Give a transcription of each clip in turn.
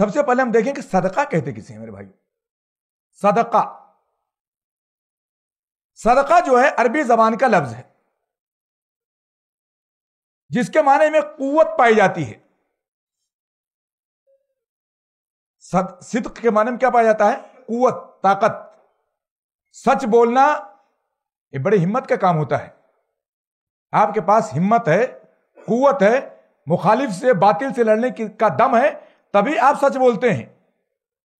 सबसे पहले हम देखें कि सदका कहते किसे मेरे भाई सदका सदका जो है अरबी जबान का लफ्ज है जिसके माने में कुत पाई जाती है सिद्क के माने में क्या पाया जाता है कुवत ताकत सच बोलना ये बड़े हिम्मत का काम होता है आपके पास हिम्मत है कुवत है मुखालिफ से बातिल से लड़ने की का दम है तभी आप सच बोलते हैं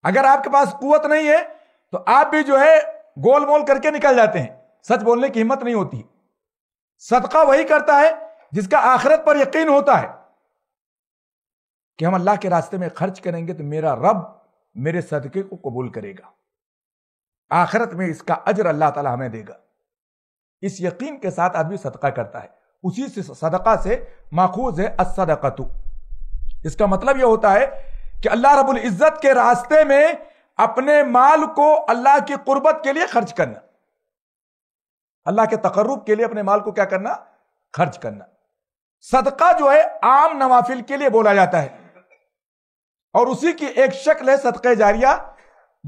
अगर आपके पास कुत नहीं है तो आप भी जो है गोल मोल करके निकल जाते हैं सच बोलने की हिम्मत नहीं होती सदका वही करता है जिसका आखिरत पर यकीन होता है कि हम अल्लाह के रास्ते में खर्च करेंगे तो मेरा रब मेरे सदके को कबूल करेगा आखिरत में इसका अजर अल्लाह ताला हमें देगा इस यकीन के साथ आदमी सदका करता है उसी से सदका से माखूज है असदकतु इसका मतलब यह होता है कि अल्लाह रबुल इज़्ज़त के रास्ते में अपने माल को अल्लाह की कुर्बत के लिए खर्च करना अल्लाह के तकरूब के लिए अपने माल को क्या करना खर्च करना सदका जो है आम नवाफिल के लिए बोला जाता है और उसी की एक शक्ल है सदका जारिया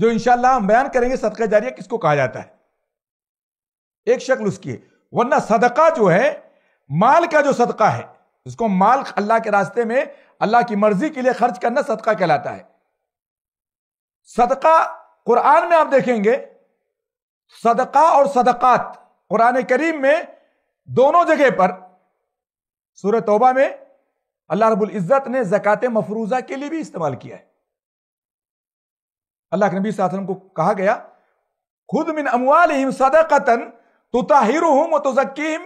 जो इंशाला हम बयान करेंगे सदका जारिया किसको कहा जाता है एक शक्ल उसकी है वरना सदका जो है माल का जो सदका है जिसको माल अल्लाह के रास्ते में अल्लाह की मर्जी के लिए खर्च करना सदका कहलाता है सदका कुरान में आप देखेंगे सदका और सदकात कुरान करीम में दोनों जगह पर सूर्य तोबा में अल्लाह रबुल इज़्ज़त ने जक़ात मफरूजा के लिए भी इस्तेमाल किया है अल्लाह के नबी वसल्लम को कहा गया खुद मिन अमवाल सदकतन तुताहिर हूं तो जक्की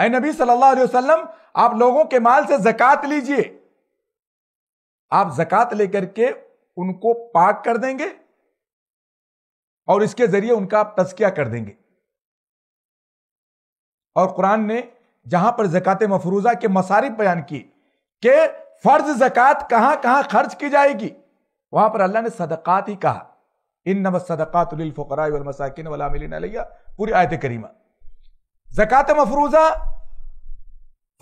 अ नबी सल्लल्लाहु अलैहि वसल्लम आप लोगों के माल से जकत लीजिए आप जक़ात लेकर के उनको पाक कर देंगे और इसके जरिए उनका आप तस्किया कर देंगे और कुरान ने जहां पर जक़ात मफरूजा के मसारिफ बयान किए कि फर्ज जक़ात कहां कहां खर्च की जाएगी वहां पर अल्लाह ने सदक़ात ही कहा इन नम सदक़ातफ़रा वलमसाकिन पूरी आयत करीमा जक़ात मफरूजा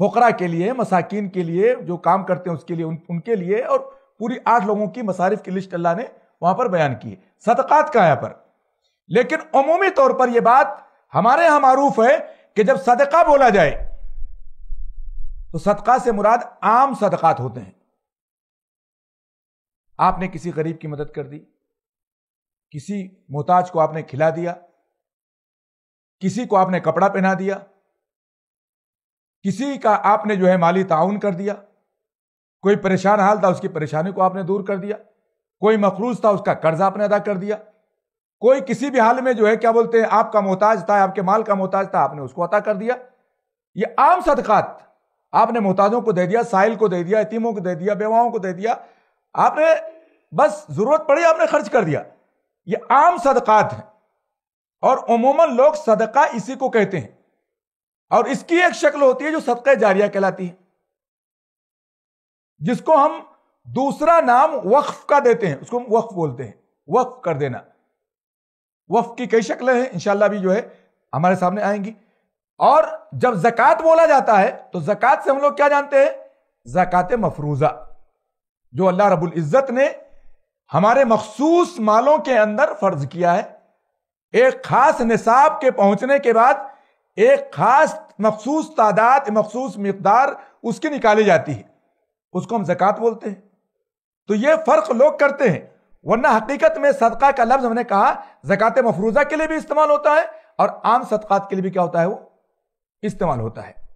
फोकरा के लिए मसाकिन के लिए जो काम करते हैं उसके लिए उन, उनके लिए और पूरी आठ लोगों की मसारिफ की लिस्ट अल्लाह ने वहां पर बयान की सदकात का यहाँ पर लेकिन अमूमी तौर पर यह बात हमारे यहां मारूफ है कि जब सदका बोला जाए तो सदका से मुराद आम सदकात होते हैं आपने किसी गरीब की मदद कर दी किसी मोहताज को आपने खिला दिया किसी को आपने कपड़ा पहना दिया किसी का आपने जो है माली ताउन कर दिया कोई परेशान हाल था उसकी परेशानी को आपने दूर कर दिया कोई मखरूज था उसका कर्ज आपने अदा कर दिया कोई किसी भी हाल में जो है क्या बोलते हैं आपका मोहताज था आपके माल का मोहताज था आपने उसको अता कर दिया ये आम सदकात आपने मोहताजों को दे दिया साहिल को दे दिया यतीमों को दे दिया बेवाओं को दे दिया आपने बस जरूरत पड़ी आपने खर्च कर दिया ये आम सदकात हैं और उमूमन लोग सदका इसी को कहते हैं और इसकी एक शक्ल होती है जो सदका जारिया कहलाती है जिसको हम दूसरा नाम वक्फ का देते हैं उसको हम वक्फ बोलते हैं वक्फ कर देना वक्फ की कई शक्लें हैं इंशाल्लाह भी जो है हमारे सामने आएंगी और जब जक़ात बोला जाता है तो जक़ात से हम लोग क्या जानते हैं जक़ात मफरूज़ा जो अल्लाह रबुल इज़्ज़त ने हमारे मखसूस मालों के अंदर फर्ज किया है एक खास निसाब के पहुंचने के बाद एक खास मखसूस तादाद मखसूस मकदार उसकी निकाली जाती है उसको हम जक़ात बोलते हैं तो ये फ़र्क लोग करते हैं वरना हकीकत में सदका का लफ्ज़ हमने कहा जक़ात मफरूज़ा के लिए भी इस्तेमाल होता है और आम सदक़ात के लिए भी क्या होता है वो इस्तेमाल होता है